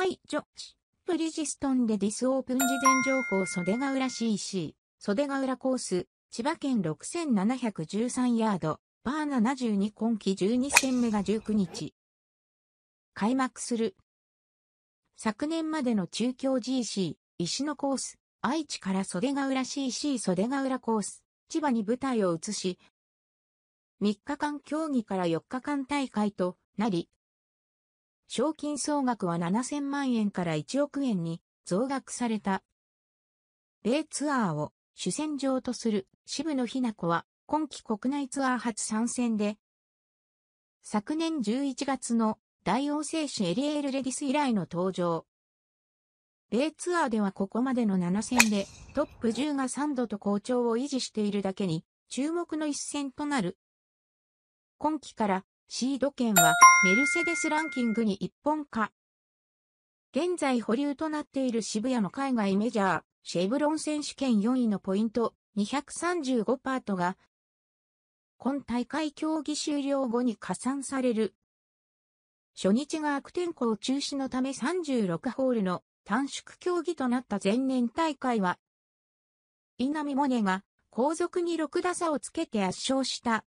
内女子。ブリヂストンレディスオープン事前情報袖ヶ浦 CC。袖ヶ浦コース。千葉県6713ヤード。バー72今季12戦目が19日。開幕する。昨年までの中京 GC、石野コース、愛知から袖ヶ浦 CC 袖ヶ浦コース、千葉に舞台を移し、3日間競技から4日間大会となり、賞金総額は7000万円から1億円に増額された。米ツアーを主戦場とする渋野日向子は今季国内ツアー初参戦で、昨年11月の大王製紙エリエールレディス以来の登場。米ツアーではここまでの7戦でトップ10が3度と好調を維持しているだけに注目の一戦となる。今季からシード権はメルセデスランキングに一本化。現在保留となっている渋谷の海外メジャー、シェブロン選手権4位のポイント235パートが、今大会競技終了後に加算される。初日が悪天候中止のため36ホールの短縮競技となった前年大会は、稲見萌寧が後続に6打差をつけて圧勝した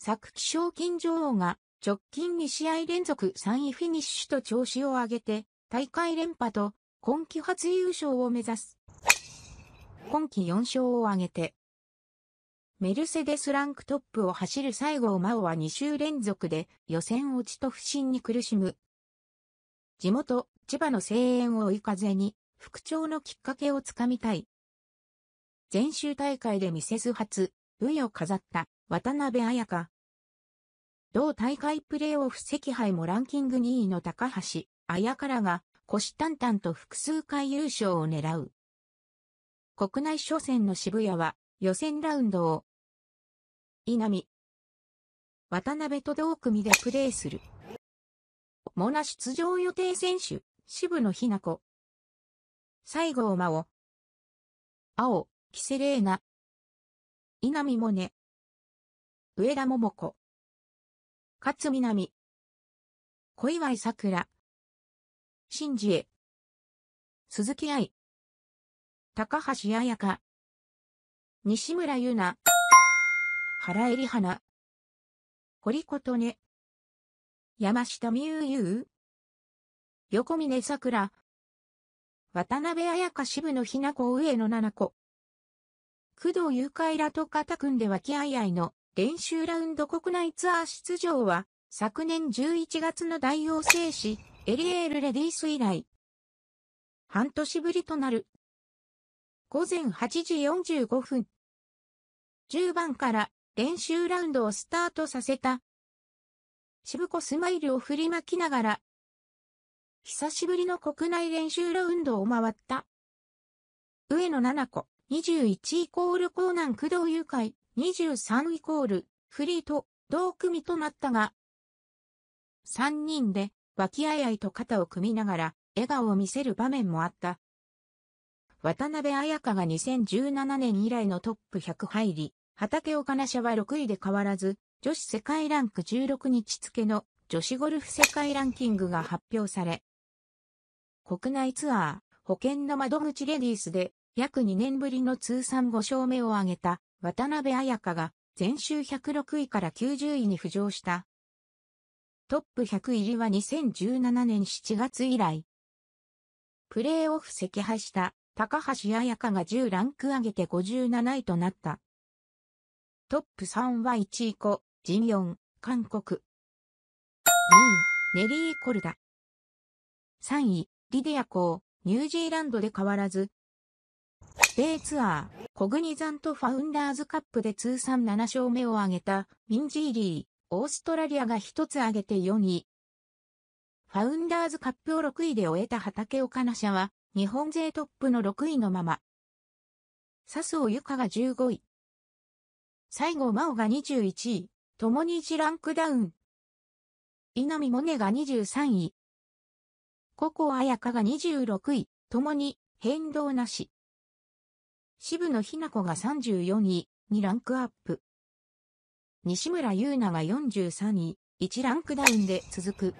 昨季賞金女王が直近2試合連続3位フィニッシュと調子を上げて大会連覇と今季初優勝を目指す。今季4勝を挙げてメルセデスランクトップを走る西郷真央は2週連続で予選落ちと不振に苦しむ。地元、千葉の声援を追い風に、復調のきっかけをつかみたい。全州大会でミセス初、V を飾った渡辺彩香。同大会プレーオフ赤杯もランキング2位の高橋彩香らが腰淡々と複数回優勝を狙う。国内初戦の渋谷は予選ラウンドを稲見渡辺と同組でプレーする。モナ出場予定選手、渋野日向子。西郷真央。青、キセレーナ。稲見萌音上田桃子。勝みなみ。小祝さくら。真治恵。鈴木愛。高橋彩香。西村優奈。原恵里花。堀琴音。山下美優優。横峯桜。渡辺彩香渋野日向子上野七子。工藤優海らと肩組んで和気あいあいの練習ラウンド国内ツアー出場は、昨年11月の大王製紙、エリエールレディース以来、半年ぶりとなる。午前8時45分。10番から練習ラウンドをスタートさせた。渋子スマイルを振りまきながら、久しぶりの国内練習ラウンドを回った。上野七子。21イコールコーナン工藤誘拐、23イコールフリート、同組となったが、3人で、脇あいあいと肩を組みながら、笑顔を見せる場面もあった。渡辺彩香が2017年以来のトップ100入り、畑岡奈社は6位で変わらず、女子世界ランク16日付の女子ゴルフ世界ランキングが発表され、国内ツアー、保険の窓口レディースで約2年ぶりの通算5勝目を挙げた渡辺彩香が前週106位から90位に浮上した。トップ100入りは2017年7月以来。プレーオフ赤敗した高橋彩香が10ランク上げて57位となった。トップ3は1位子、ジンヨン、韓国。2位、ネリー・コルダ。3位、リディア・コー、ニュージーランドで変わらず、米ツアー、コグニザントファウンダーズカップで通算7勝目を挙げたミンジーリー、オーストラリアが1つ挙げて4位。ファウンダーズカップを6位で終えた畑岡奈社は、日本勢トップの6位のまま。笹生由香が15位。西郷真央が21位、共に1ランクダウン。稲見萌寧が23位。ココアヤカが26位、共に変動なし。渋野日向子が34位にランクアップ。西村優奈が43位、1ランクダウンで続く。